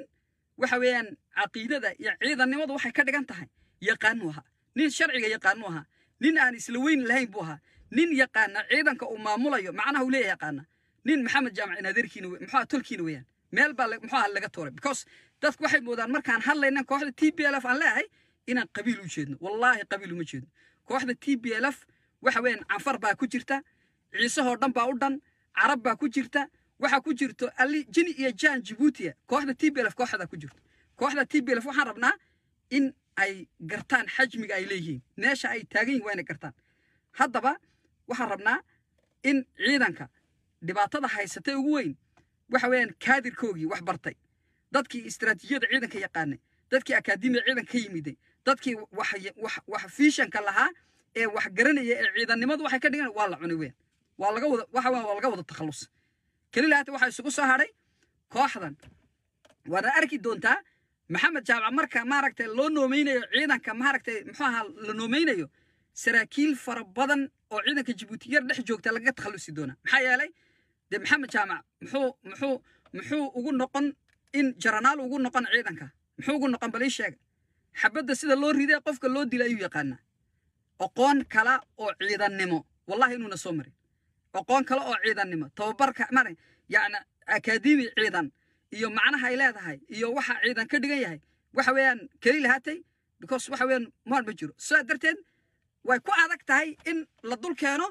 waxa weeyaan caqiidada iyo ciidannimadu waxay ka dhigan tahay yaqaanuu ahaa nin sharciga yaqaanu mu aha nin aan isla weyn lahayn buu ahaa nin yaqaana ciidanka uu maamulayo macnaha uu leeyahay yaqaana nin maxamed jaamac naadirkiina muxuu tolkiina weeyaan meel baa muxuu ahaa laga tooray because dadku waxay moodaan markaan hadlayna kooxda t b l f aan leeyahay inaan qabiil u wallaahi qabiil uma jeedno kooxda t b l f waxa weeyaan canfar baa ku jirta ciisahoo dhan baa u dhan carab baa ku jirta waxa ku jirto ali jini iyo jaan jibuutiya kooxda t b l f kooxda ku jirto kooxda t b l f waxaan rabnaa in ay gartaan xajmiga ay leeyihiin meesha ay taagan yihin waa gartaan haddaba waxaan rabnaa in ciidanka dhibaatada haysatay ugu weyn waxa weeyaan kaadirkoogii wax bartay dadkii istaraatiijiyada ciidanka yaqaanay dadkii akaademiya ciidanka ka yimiday dadkii wax fiishanka lahaa ee wax garanaya ee ciidannimadu waxay ka dhigan waa la cunay weyn waa laga wada takhallus keli lahaata waxaa isugu soo hadhay kooxdan waana arki doontaa maxamed jaamac marka maaragtay loo noomaynayo ciidanka maaragtay muxuu ahaa la noomaynayo saraakiil fara badan oo ciidanka jabuuti yar dhex joogta lagaga takhallusi doona maxaa yeelay dee maxamed jaamac muxuu muxuu muxuu ugu noqon in jaranaal ugu noqon ciidanka muxuu ugu noqon bal ii sheega xabadda sida loo riday qofka loo dila ayuu yaqaanaa aqoon kale oo ciidannimo wallahi inuuna soo marin aqoon kale oo ciidannimo tababarka mara yacni akaademi ciidan iyo macnaha ay leedahay iyo waxa ciidan ka dhigan yahay waxa weeyaan keli lahaatay because waxa weeyaan moor ma jiro sidaa darteed way ku adag tahay in la dul keeno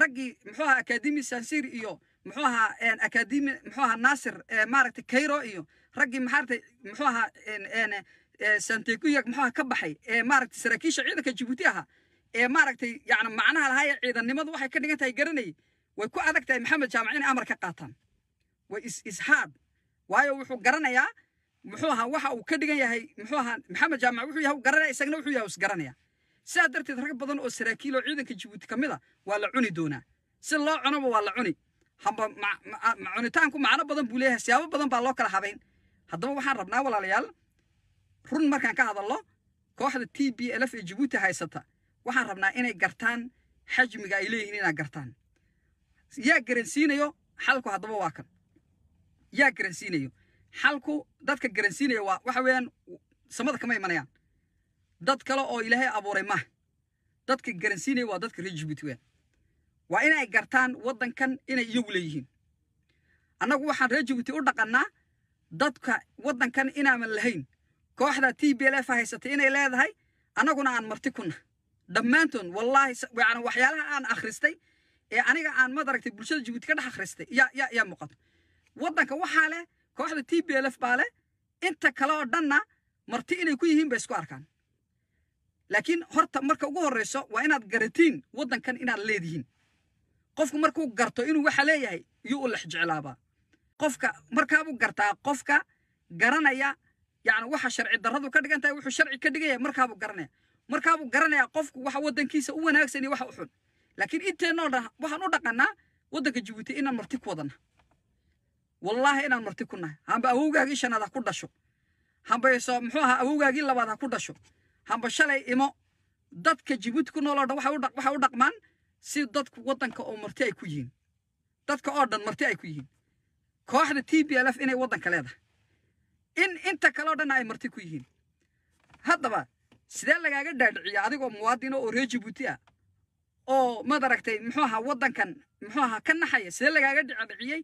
raggii muxuu ahaa akademi sansir iyo muxuu ahaa akademi muxuu ahaa naasir maaragtay cairo iyo raggii maxaartay muxuu ahaa santeguyak muxuu ahaa ka baxay ee maaragtay saraakiisha ciidanka jibuuti ahaa ee maaragtay yacni macnaha lahaa ciidannimadu waxay ka dhigan tahay garanayay way ku adag tahay maxamed jaamac inay amar ka qaataan way is is hard waayo wuxuu garanayaa muxuu ahaa waxa uu ka dhigan yahay muxuu ahaa maxamed jaamac wuxuu yahay garanaya isagana wuxuu yahay is sidaa darteed rag badan oo saraakiil oo ciidanka Djibouti kamid a ah waa la cuni doonaa si loo cunaba waa la cuni hamba ah, cunitaanku macno badan buu leeyahay siyaabo badan baa loo kala habayn haddaba waxaan rabnaa walaalayaal run markaan ka hadalno kooxda t b lf ee Djibouti haysata waxaan rabnaa inay gartaan xajmiga ay leeyihiin inay gartaan yaa garansiinayo xalku haddaba waa kan yaa garansiinayo xalku dadka garansiinaya waa waxa weyaan samada kama imanayaan dad kale oo ilaahay abuuray maaha dadka garansiinaya waa dadka reer jibuuti weeyaan waa inay gartaan waddankan inay iyagu leeyihiin annagu waxaan reer jibuuti u dhaqannaa dadka waddankan inaaman lahayn kooxda t b l f haysatay inay leedahay annaguna aan marti ku nah dhammaantood wallaahi waxyaalaha aan akhristay ee aniga aan maad aragtay bulshada jibuuti ka dhex akhristay yaa yaa yaa muuqato waddanka waxaa leh kooxda t b l f baa leh inta kale oo dhanna marti inay ku yihiin bay isku arkaan laakiin horta marka ugu horrayso waa inaad garatiin waddankan inaad leedihiin qofku markuu garto inuu waxa leeyahay yuu u lex jeclaabaa qofka markaabuu gartaa qofka garanaya yacni waxa sharci darradu ka dhigan tahay wuxuu sharci ka dhigaya markaabuu garanaya markaabuu garanayaa qofku waxa waddankiisa u wanaagsan iyo waxa u xun laakiin inteenoo dhan waxaan u dhaqannaa waddanka jibuuti inaan marti ku wadanna wallaahi inaan marti ku nahay hamba awowgaagii shanaad ha ku dhasho hambayso muxuu ahaa awowgaagii labaad ha ku dhasho hamba shalay imo dadka jibuuti ku nooloo dhan waxay u dhaqmaan si dadku waddanka oo marti ay ku yihiin dadka oo dhan marti ay ku yihiin kooxda t b l f inay waddanka leedahay in inta kaleo dhanna ay marti ku yihiin haddaba sidee lagaaga dhaadhiciya adigoo muwaadina oo reer jibuuti ah oo maad aragtay muxuu ahaa waddankan muxuu ahaa ka naxaya sidee lagaaga dhaadhiciyey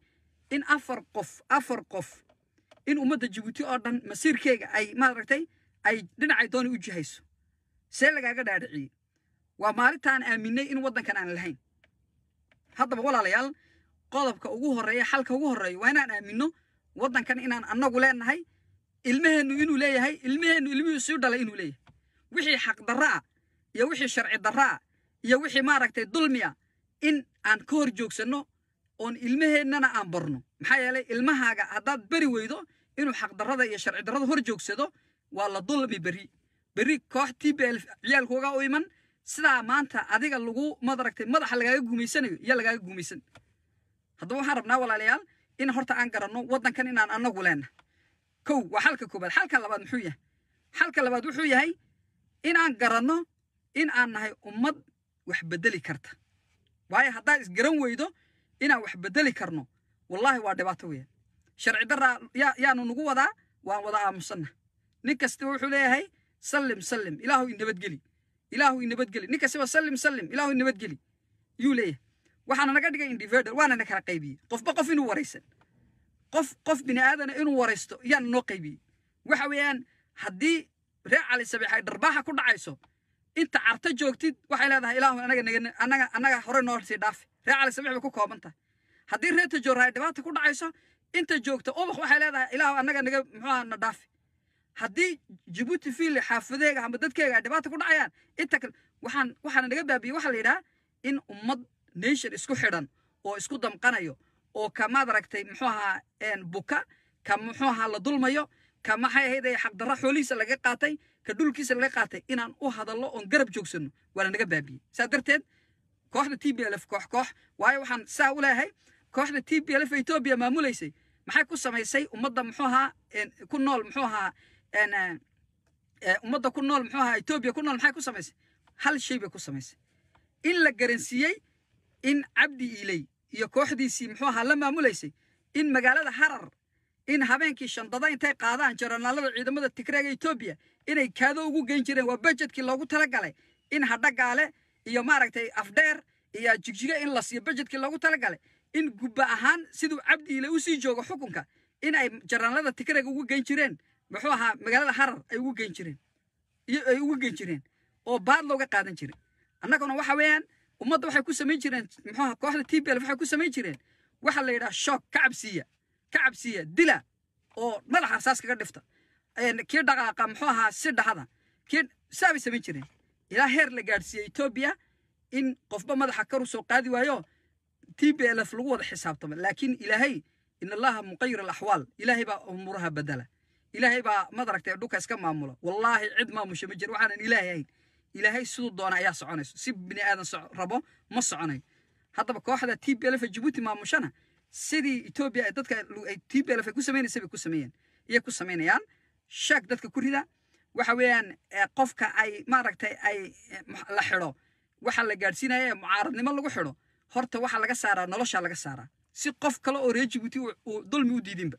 in afar qof afar qof in ummadda jibuuti oo dhan masiirkeyga ay maaragtay ay dhinacay dooni u jihayso see lagaaga dhaadhiciyey waa maalintaan aaminay in waddankan aan lahayn haddaba walaalayaal qodobka ugu horreeya xalka ugu horreeya waa inaan aaminno waddankan inaan annagu leenahay ilmaheennu inuu leeyahay ilmaheennu ilmihii sii dhalay inuu leeyahay wixii xaqdarra ah iyo wixii sharci darra ah iyo wixii maaragtay dulmiya in aan ka hor joogsanno oon ilmaheennana aan barno maxaa yeelay ilmahaaga haddaad beri weydo inuu xaqdarada iyo sharcidarada hor joogsado waa la dulmi beri beri koox t b l ciyaalkoogaa u iman sidaa maanta adiga lagu madaragtay madaxa lagaaga gumaysanayo iyo lagaaga gumaysan haddaba waxaan rabnaa walaalayaal in horta aan garanno waddankan inaan anagu leenna kow waa xalka koobaad xalka labaad muxuu yahay xalka labaad wuxuu yahay inaan garanno in aan nahay ummad wax bedeli karta waayo haddaa isgaran weydo inaan wax bedeli karno wallaahi waa dhibaato weyaan sharci daraa yaanu nagu wadaa waan wada aamusana nin kastaba wuxuu leeyahay sallim sallim ilaahu inabadgeli ilaahu inabadgeli nin kastaba sallim sallim ilaahu inabadgeli yuu leeyahay waxaana naga dhigay individual waana kala qaybiyey qofba qof inuu waraysan qof qof bini aadana inuu waraysto yaana noo qaybiyey waxa weeyaan haddii reer cali sabiix ay dharbaaxa ku dhacayso inta carto joogtid waxay leedahay ilaahu anaga anaga anaga hore noo sii reer cali samiix bay ku kooban tahay haddii reer ay dhibaata ku dhacayso inta joogta ubax waxay leedahay ilaah annaga naga muxuuha na dhaafi haddii jibuuti fiili xaafadeega ama dadkeega ay dhibaata ku dhacayaan inta kale waxaan waxaana naga baabiyey waxaa la yidhaha in ummad nation isku xidhan oo isku damqanayo oo kamaad aragtay muxuu ahaa buka ka muxuu ahaa la dulmayo ka maxay ahaydee xaqdarra xoolihiisa laga qaatay ka dhulkiisa laga qaatay inaan u hadallo oon garab joogsano waana naga baabiyey saa darteed kooxda t b l f koox koox waayo waxaan saa u leeyahay kooxda t b l f etoobiya maamulaysay maxay ku samaysay ummadda muxuu ahaa ku nool muxuu ahaa eh, eh, ummadda ku nool muxuu ahaa etoobiya ku nool maxay ku samaysay hal shay bay ku samaysay in la garansiiyey in cabdi iiley iyo kooxdiisii muxuu ahaa la maamulaysay in magaalada harar in habeenkii shandada intay qaadaan jaranaalada ciidamada tigreega etoobiya inay kaado ugu geyn jireen waa bajedkii loogu talagalay in hadhagaale iyo maaragtay afdheer iyo jigjiga in la siiyo bajedkii loogu talagalay in gubba ahaan siduu cabdi ile usii joogo xukunka in ay jaraanlada tikarega ugu geyn jireen muxuu ahaa magaalada harar ay ugu geyn jireen ay ugu geyn jireen oo baad looga qaadan jiray annaguna waxa weeyaan ummadda waxay ku samayn jireen muxuu ahaa kooxda t b l waxay ku samayn jireen waxa la yidhaha shoog ka cabsiiya ka cabsiiya dila oo madaxa rasaas kaga dhifta kii dhaqaaqa muxuu ahaa si dhahada kii saabay samayn jireen ilaa heer la gaadhsiiyey etoobiya in qofba madaxa karu soo qaadi waayo t b lf lagu wada xisaabtamo laakiin ilaahay in allaha muqayir alaxwaal ilaahay baa umuuraha badala ilaahay baa madaragtay dhulka iska maamulo wallaahi cid maamusha ma jir waxaanan ilaahay ahayn ilaahay siduu doona ayaa soconayso si bini aadan rabo ma soconayo haddaba kooxda t b lf jabuuti maamushana sidii etoobiya dadka t b lf ay ku samaynaysa bay ku sameeyeen iyay ku samaynayaan shaak dadka ku rida waxa weeyaan eh, qofka ay maaragtay ay eh, la xidho waxa la gaadhsiinaya mucaaradnimo lagu xidho horta waxaa laga saaraa noloshaa laga saaraa si qof kale oo reer jibuuti uu dulmi u diidinba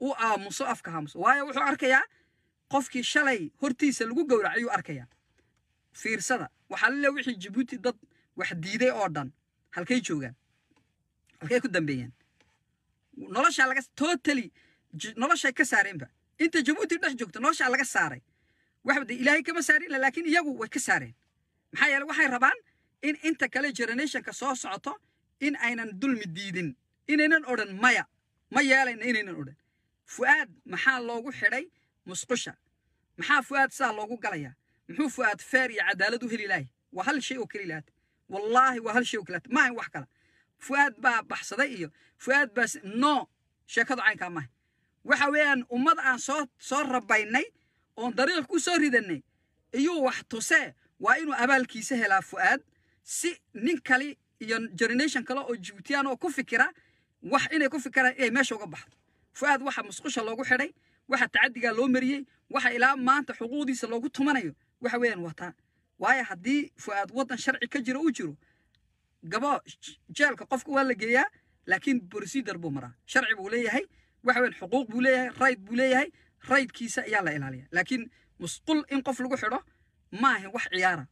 u aamuso afka haamuso waayo wuxuu arkayaa qofkii shalay hortiisa lagu gowrac ayuu arkayaa fiirsada waxaa lale wixii jibuuti dad wax diiday oo dhan halkay joogaan halkay ku dambeeyaan noloshaa laga totally noloshay ka saareenba inta jabuuti dhex joogto noloshaa laga saaray ilaahay kama saarin laakiin iyagu way ka saareen maxaa yeele waxay rabaan in inta kale generationka soo socoto in aynan dulmi diidin inaynan odhan maya ma yeelayna inaynan odhan fu'aad maxaa loogu xidhay musqusha maxaa fu'aad sidaa loogu galayaa muxuu fu'aad feer iyo cadaalad u heli lahay waa hal shay oo keli lahaata wallaahi waa hal shay oo keli lahaata maahayn wax kale fu'aad baa baxsaday iyo fu'aad baa no sheekadu caynkaa maahay waxa weeyaan ummad aan soo soo rabaynay oon dariiq ku soo ridanay iyuu wax tusee waa inuu abaalkiisa helaa fu'aad si nin kale iyo generation kale oo jibuutiyaan oo ku fikira wax inay ku fikiraan inay meesha uga baxdo fu'aad waxa musqusha loogu xidhay waxa tacadigaa loo mariyey waxa ilaa maanta xuquuqdiisa loogu tumanayo waxa weyaan wataa waayo haddii fu'aad waddan sharci ka jiro u jiro gabo jeelka qofka waa la geeyaa laakiin procedure buu maraa sharci buu leeyahay waxa weyan xuquuq buu leeyahay right buu leeyahay raydkiisa ayaa la ilaaliya laakiin musqul in qof lagu xidho ma wax ciyaara